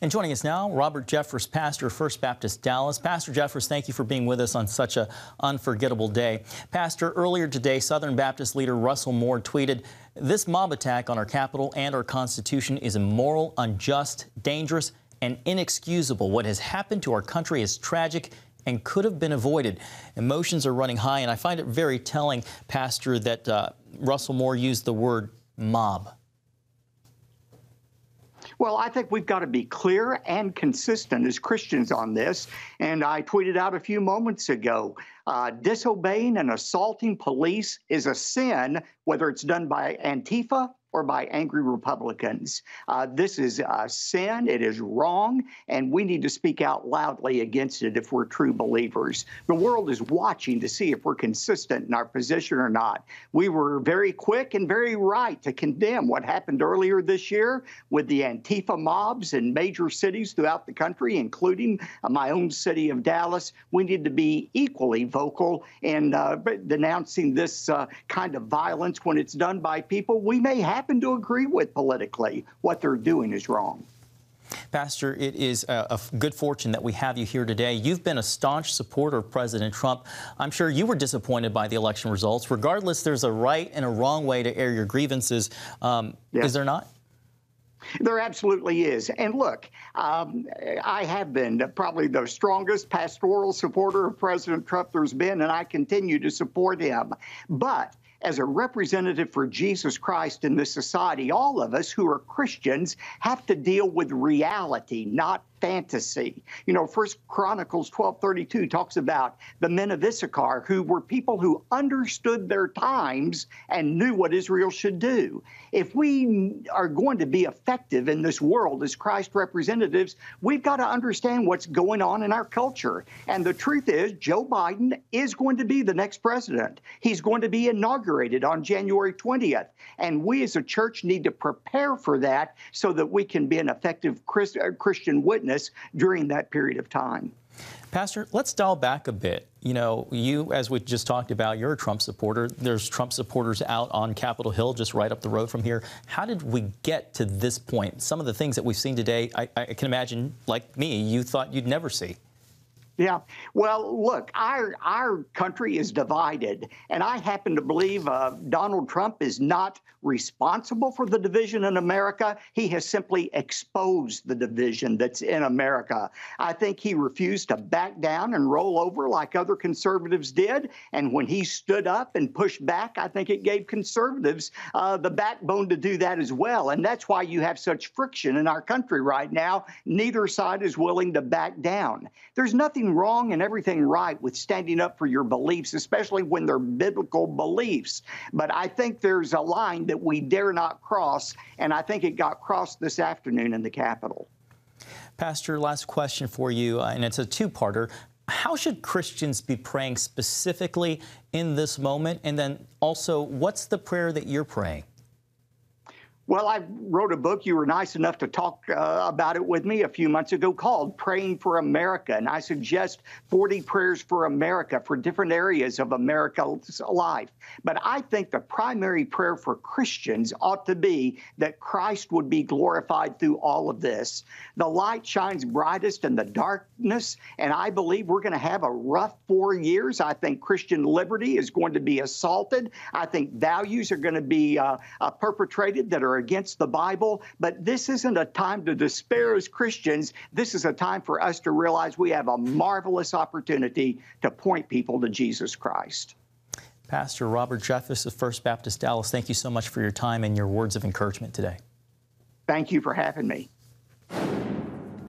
And joining us now, Robert Jeffers, pastor, First Baptist Dallas. Pastor Jeffers, thank you for being with us on such an unforgettable day. Pastor, earlier today, Southern Baptist leader Russell Moore tweeted, This mob attack on our capital and our Constitution is immoral, unjust, dangerous, and inexcusable. What has happened to our country is tragic and could have been avoided. Emotions are running high, and I find it very telling, Pastor, that uh, Russell Moore used the word mob. Well, I think we've got to be clear and consistent as Christians on this. And I tweeted out a few moments ago uh, disobeying and assaulting police is a sin, whether it's done by Antifa or by angry Republicans. Uh, this is a uh, sin. It is wrong. And we need to speak out loudly against it if we're true believers. The world is watching to see if we're consistent in our position or not. We were very quick and very right to condemn what happened earlier this year with the Antifa mobs in major cities throughout the country, including uh, my own city of Dallas. We need to be equally vocal in uh, denouncing this uh, kind of violence when it's done by people we may have happen to agree with politically, what they're doing is wrong. Pastor, it is a, good fortune that we have you here today. You've been a staunch supporter of President Trump. I'm sure you were disappointed by the election results. Regardless, there's a right and a wrong way to air your grievances. Um, yeah. Is there not? There absolutely is. And look, um, I have been probably the strongest pastoral supporter of President Trump there's been, and I continue to support him. But as a representative for Jesus Christ in this society, all of us who are Christians have to deal with reality, not fantasy. You know, First Chronicles 12:32 talks about the men of Issachar who were people who understood their times and knew what Israel should do. If we are going to be effective in this world as Christ representatives, we've got to understand what's going on in our culture. And the truth is Joe Biden is going to be the next president. He's going to be inaugurated on January 20th, and we as a church need to prepare for that so that we can be an effective uh, Christian witness witness during that period of time. Pastor, let's dial back a bit. You know, you, as we just talked about, you're a Trump supporter. There's Trump supporters out on Capitol Hill, just right up the road from here. How did we get to this point? Some of the things that we've seen today, I, I can imagine, like me, you thought you'd never see. Yeah. Well, look, our our country is divided, and I happen to believe uh, Donald Trump is not responsible for the division in America. He has simply exposed the division that's in America. I think he refused to back down and roll over like other conservatives did, and when he stood up and pushed back, I think it gave conservatives uh, the backbone to do that as well, and that's why you have such friction in our country right now. Neither side is willing to back down. There's nothing everything wrong and everything right with standing up for your beliefs, especially when they're biblical beliefs. But I think there's a line that we dare not cross, and I think it got crossed this afternoon in the Capitol. Pastor, last question for you, uh, and it's a two parter. How should Christians be praying specifically in this moment? And then also, what's the prayer that you're praying? Well, I wrote a book. You were nice enough to talk uh, about it with me a few months ago called Praying for America. And I suggest 40 prayers for America for different areas of America's life. But I think the primary prayer for Christians ought to be that Christ would be glorified through all of this. The light shines brightest in the darkness. And I believe we're going to have a rough four years. I think Christian liberty is going to be assaulted. I think values are going to be uh, uh, perpetrated that are against the Bible, but this isn't a time to despair as Christians. This is a time for us to realize we have a marvelous opportunity to point people to Jesus Christ. Pastor Robert Jeffers of First Baptist Dallas, thank you so much for your time and your words of encouragement today. Thank you for having me.